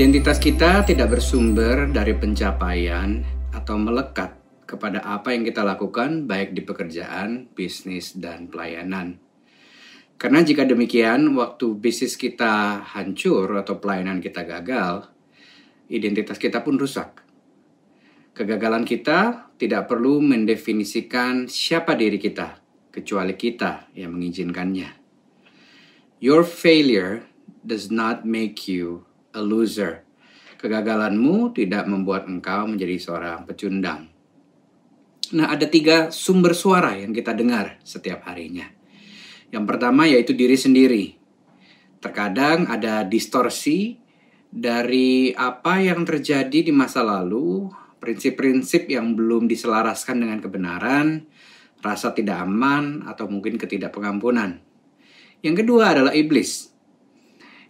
Identitas kita tidak bersumber dari pencapaian atau melekat kepada apa yang kita lakukan, baik di pekerjaan, bisnis, dan pelayanan. Karena jika demikian, waktu bisnis kita hancur atau pelayanan kita gagal, identitas kita pun rusak. Kegagalan kita tidak perlu mendefinisikan siapa diri kita, kecuali kita yang mengizinkannya. Your failure does not make you a loser. Kegagalanmu tidak membuat engkau menjadi seorang pecundang. Nah, ada tiga sumber suara yang kita dengar setiap harinya. Yang pertama yaitu diri sendiri. Terkadang ada distorsi dari apa yang terjadi di masa lalu, prinsip-prinsip yang belum diselaraskan dengan kebenaran, rasa tidak aman, atau mungkin ketidakpengampunan. Yang kedua adalah iblis.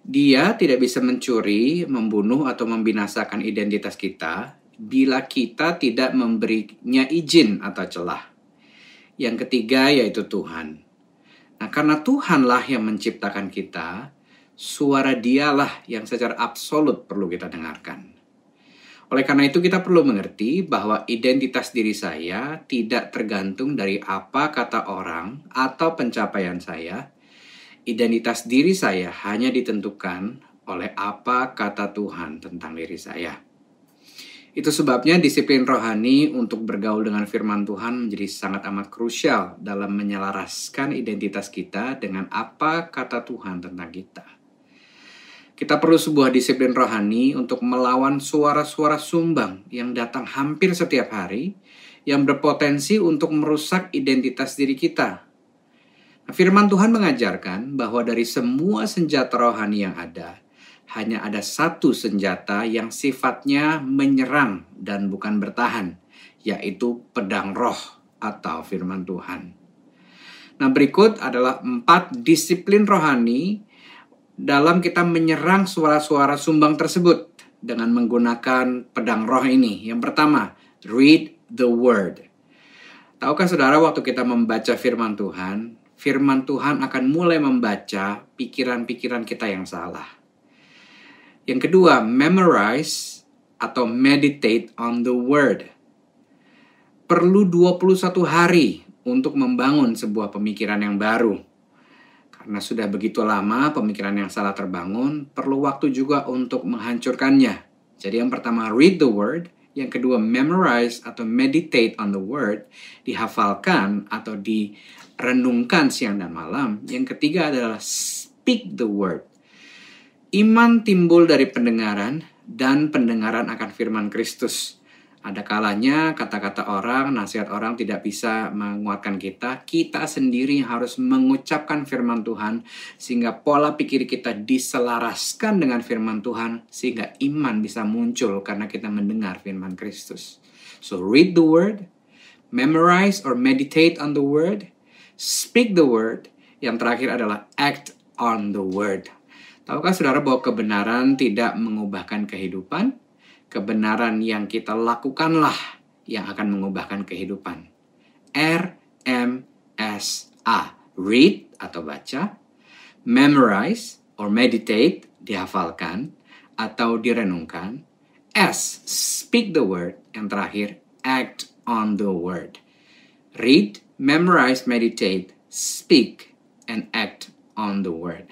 Dia tidak bisa mencuri, membunuh, atau membinasakan identitas kita bila kita tidak memberinya izin atau celah. Yang ketiga yaitu Tuhan. Nah, karena Tuhanlah yang menciptakan kita, suara dialah yang secara absolut perlu kita dengarkan. Oleh karena itu kita perlu mengerti bahwa identitas diri saya tidak tergantung dari apa kata orang atau pencapaian saya, identitas diri saya hanya ditentukan oleh apa kata Tuhan tentang diri saya. Itu sebabnya disiplin rohani untuk bergaul dengan firman Tuhan menjadi sangat amat krusial dalam menyelaraskan identitas kita dengan apa kata Tuhan tentang kita. Kita perlu sebuah disiplin rohani untuk melawan suara-suara sumbang yang datang hampir setiap hari yang berpotensi untuk merusak identitas diri kita Firman Tuhan mengajarkan bahwa dari semua senjata rohani yang ada, hanya ada satu senjata yang sifatnya menyerang dan bukan bertahan, yaitu pedang roh atau firman Tuhan. Nah, berikut adalah empat disiplin rohani dalam kita menyerang suara-suara sumbang tersebut dengan menggunakan pedang roh ini. Yang pertama, read the word. Tahukah saudara waktu kita membaca firman Tuhan, firman Tuhan akan mulai membaca pikiran-pikiran kita yang salah. Yang kedua, memorize atau meditate on the word. Perlu 21 hari untuk membangun sebuah pemikiran yang baru. Karena sudah begitu lama pemikiran yang salah terbangun, perlu waktu juga untuk menghancurkannya. Jadi yang pertama read the word, yang kedua memorize atau meditate on the word, dihafalkan atau di renungkan siang dan malam. Yang ketiga adalah speak the word. Iman timbul dari pendengaran dan pendengaran akan firman Kristus. Ada kalanya kata-kata orang, nasihat orang tidak bisa menguatkan kita. Kita sendiri harus mengucapkan firman Tuhan sehingga pola pikir kita diselaraskan dengan firman Tuhan sehingga iman bisa muncul karena kita mendengar firman Kristus. So read the word, memorize or meditate on the word, speak the word, yang terakhir adalah act on the word. Tahukah saudara bahwa kebenaran tidak mengubahkan kehidupan? Kebenaran yang kita lakukanlah yang akan mengubahkan kehidupan. R M S A. Read atau baca, memorize or meditate dihafalkan atau direnungkan. S speak the word, yang terakhir act on the word. Read, memorize, meditate, speak, and act on the word.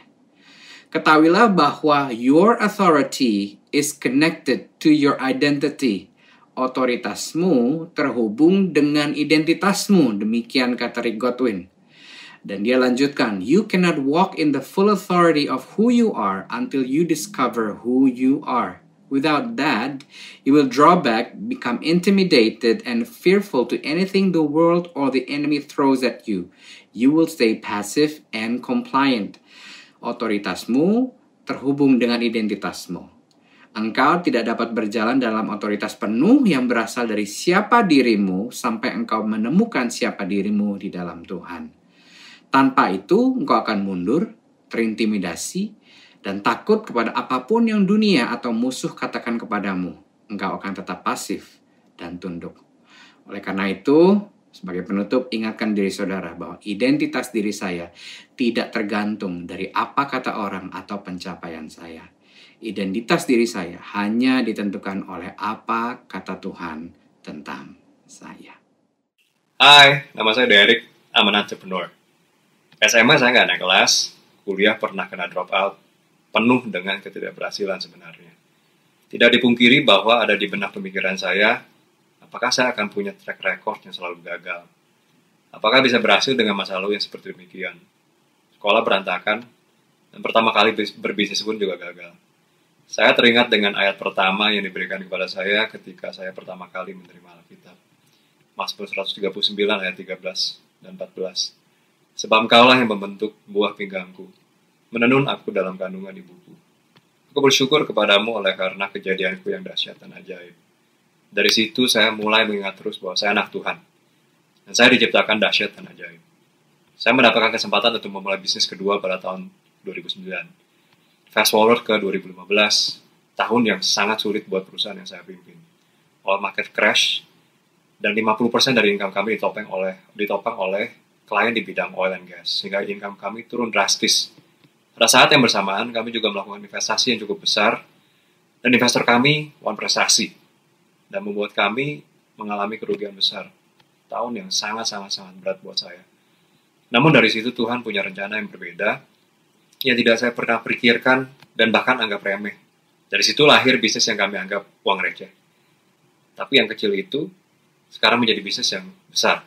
Ketahuilah bahwa your authority is connected to your identity. Otoritasmu terhubung dengan identitasmu, demikian kata Rick Godwin. Dan dia lanjutkan, you cannot walk in the full authority of who you are until you discover who you are. Without that, you will draw back, become intimidated, and fearful to anything the world or the enemy throws at you. You will stay passive and compliant. Otoritasmu terhubung dengan identitasmu. Engkau tidak dapat berjalan dalam otoritas penuh yang berasal dari siapa dirimu sampai engkau menemukan siapa dirimu di dalam Tuhan. Tanpa itu, engkau akan mundur, terintimidasi, dan takut kepada apapun yang dunia atau musuh katakan kepadamu, engkau akan tetap pasif dan tunduk. Oleh karena itu, sebagai penutup, ingatkan diri saudara bahwa identitas diri saya tidak tergantung dari apa kata orang atau pencapaian saya. Identitas diri saya hanya ditentukan oleh apa kata Tuhan tentang saya. Hai, nama saya Derek, I'm an entrepreneur. SMA saya nggak naik kelas, kuliah pernah kena drop out, penuh dengan ketidakberhasilan sebenarnya. Tidak dipungkiri bahwa ada di benak pemikiran saya, apakah saya akan punya track record yang selalu gagal? Apakah bisa berhasil dengan masa lalu yang seperti demikian? Sekolah berantakan, dan pertama kali berbisnis pun juga gagal. Saya teringat dengan ayat pertama yang diberikan kepada saya ketika saya pertama kali menerima Alkitab. Mazmur 139 ayat 13 dan 14. Sebab kaulah yang membentuk buah pinggangku, menenun aku dalam kandungan ibuku. Aku bersyukur kepadamu oleh karena kejadianku yang dahsyat dan ajaib. Dari situ saya mulai mengingat terus bahwa saya anak Tuhan. Dan saya diciptakan dahsyat dan ajaib. Saya mendapatkan kesempatan untuk memulai bisnis kedua pada tahun 2009. Fast forward ke 2015, tahun yang sangat sulit buat perusahaan yang saya pimpin. All market crash, dan 50% dari income kami ditopang oleh ditopang oleh klien di bidang oil and gas sehingga income kami turun drastis pada saat yang bersamaan, kami juga melakukan investasi yang cukup besar, dan investor kami One Prestasi, dan membuat kami mengalami kerugian besar. Tahun yang sangat-sangat-sangat berat buat saya. Namun dari situ Tuhan punya rencana yang berbeda, yang tidak saya pernah pikirkan dan bahkan anggap remeh. Dari situ lahir bisnis yang kami anggap uang receh. Tapi yang kecil itu sekarang menjadi bisnis yang besar.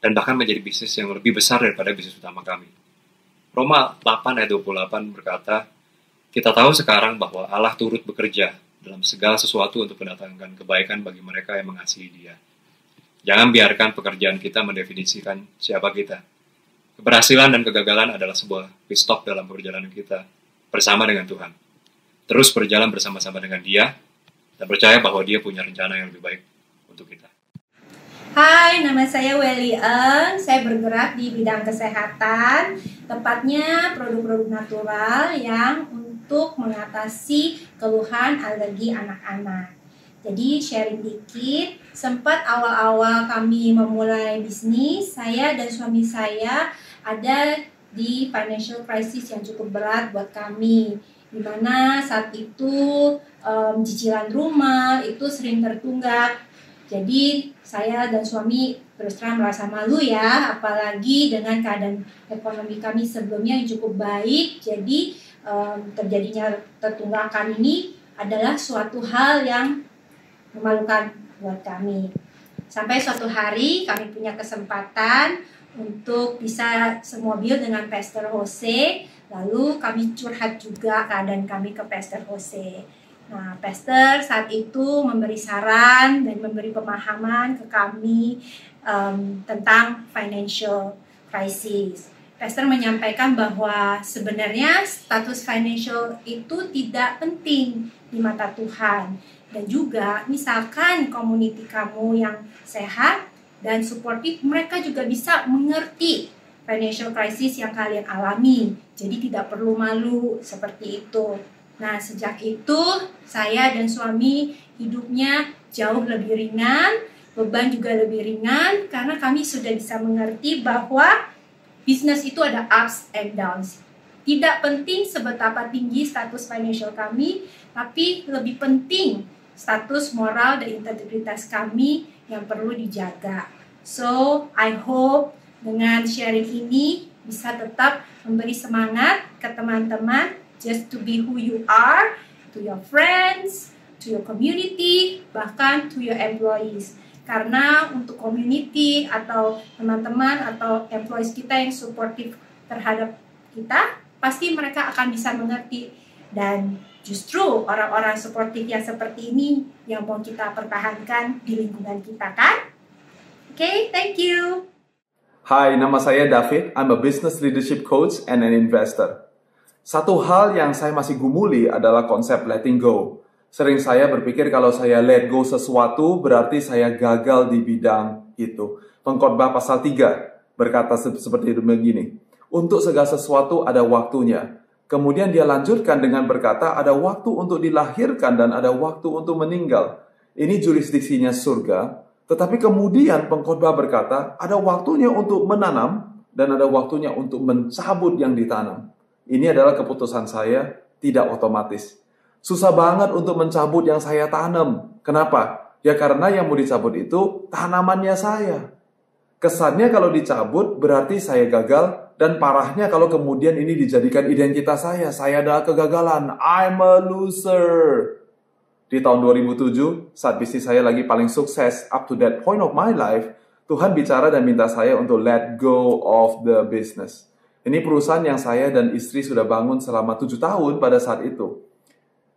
Dan bahkan menjadi bisnis yang lebih besar daripada bisnis utama kami. Roma 8 ayat 28 berkata, kita tahu sekarang bahwa Allah turut bekerja dalam segala sesuatu untuk mendatangkan kebaikan bagi mereka yang mengasihi dia. Jangan biarkan pekerjaan kita mendefinisikan siapa kita. Keberhasilan dan kegagalan adalah sebuah pistop dalam perjalanan kita bersama dengan Tuhan. Terus berjalan bersama-sama dengan dia dan percaya bahwa dia punya rencana yang lebih baik untuk kita. Hai, nama saya Welly Eng. Saya bergerak di bidang kesehatan, tepatnya produk-produk natural yang untuk mengatasi keluhan alergi anak-anak. Jadi sharing dikit, sempat awal-awal kami memulai bisnis, saya dan suami saya ada di financial crisis yang cukup berat buat kami Di mana saat itu um, cicilan rumah itu sering tertunggak jadi saya dan suami terus terang merasa malu ya, apalagi dengan keadaan ekonomi kami sebelumnya yang cukup baik. Jadi um, terjadinya tertunggakan ini adalah suatu hal yang memalukan buat kami. Sampai suatu hari kami punya kesempatan untuk bisa semobil dengan Pastor Jose, lalu kami curhat juga keadaan kami ke Pastor Jose. Nah, Pastor saat itu memberi saran dan memberi pemahaman ke kami um, tentang financial crisis. Pastor menyampaikan bahwa sebenarnya status financial itu tidak penting di mata Tuhan. Dan juga misalkan komuniti kamu yang sehat dan supportive, mereka juga bisa mengerti financial crisis yang kalian alami. Jadi tidak perlu malu seperti itu. Nah, sejak itu saya dan suami hidupnya jauh lebih ringan, beban juga lebih ringan karena kami sudah bisa mengerti bahwa bisnis itu ada ups and downs. Tidak penting seberapa tinggi status financial kami, tapi lebih penting status moral dan integritas kami yang perlu dijaga. So, I hope dengan sharing ini bisa tetap memberi semangat ke teman-teman just to be who you are to your friends, to your community, bahkan to your employees. Karena untuk community atau teman-teman atau employees kita yang supportive terhadap kita, pasti mereka akan bisa mengerti dan justru orang-orang supportive yang seperti ini yang mau kita pertahankan di lingkungan kita kan? Oke, okay, thank you. Hai, nama saya David. I'm a business leadership coach and an investor. Satu hal yang saya masih gumuli adalah konsep letting go. Sering saya berpikir kalau saya let go sesuatu berarti saya gagal di bidang itu. Pengkhotbah pasal 3 berkata seperti begini. Untuk segala sesuatu ada waktunya. Kemudian dia lanjutkan dengan berkata ada waktu untuk dilahirkan dan ada waktu untuk meninggal. Ini jurisdiksinya surga. Tetapi kemudian pengkhotbah berkata ada waktunya untuk menanam dan ada waktunya untuk mencabut yang ditanam. Ini adalah keputusan saya, tidak otomatis. Susah banget untuk mencabut yang saya tanam. Kenapa? Ya karena yang mau dicabut itu tanamannya saya. Kesannya kalau dicabut berarti saya gagal dan parahnya kalau kemudian ini dijadikan identitas saya. Saya adalah kegagalan. I'm a loser. Di tahun 2007, saat bisnis saya lagi paling sukses up to that point of my life, Tuhan bicara dan minta saya untuk let go of the business. Ini perusahaan yang saya dan istri sudah bangun selama tujuh tahun pada saat itu.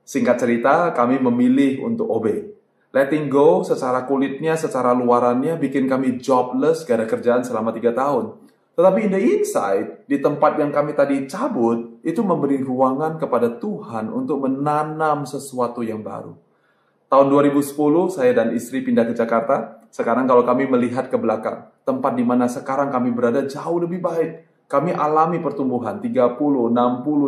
Singkat cerita, kami memilih untuk obey. Letting go secara kulitnya, secara luarannya bikin kami jobless gara kerjaan selama tiga tahun. Tetapi in the inside, di tempat yang kami tadi cabut, itu memberi ruangan kepada Tuhan untuk menanam sesuatu yang baru. Tahun 2010, saya dan istri pindah ke Jakarta. Sekarang kalau kami melihat ke belakang, tempat di mana sekarang kami berada jauh lebih baik. Kami alami pertumbuhan 30, 60,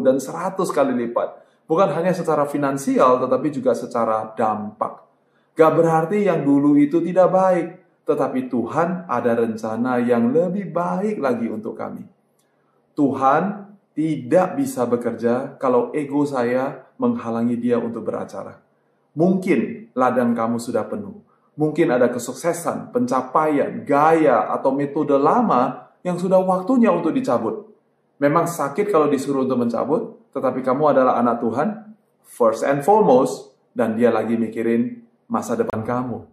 dan 100 kali lipat. Bukan hanya secara finansial, tetapi juga secara dampak. Gak berarti yang dulu itu tidak baik, tetapi Tuhan ada rencana yang lebih baik lagi untuk kami. Tuhan tidak bisa bekerja kalau ego saya menghalangi dia untuk beracara. Mungkin ladang kamu sudah penuh, mungkin ada kesuksesan, pencapaian, gaya, atau metode lama yang sudah waktunya untuk dicabut. Memang sakit kalau disuruh untuk mencabut, tetapi kamu adalah anak Tuhan, first and foremost, dan dia lagi mikirin masa depan kamu.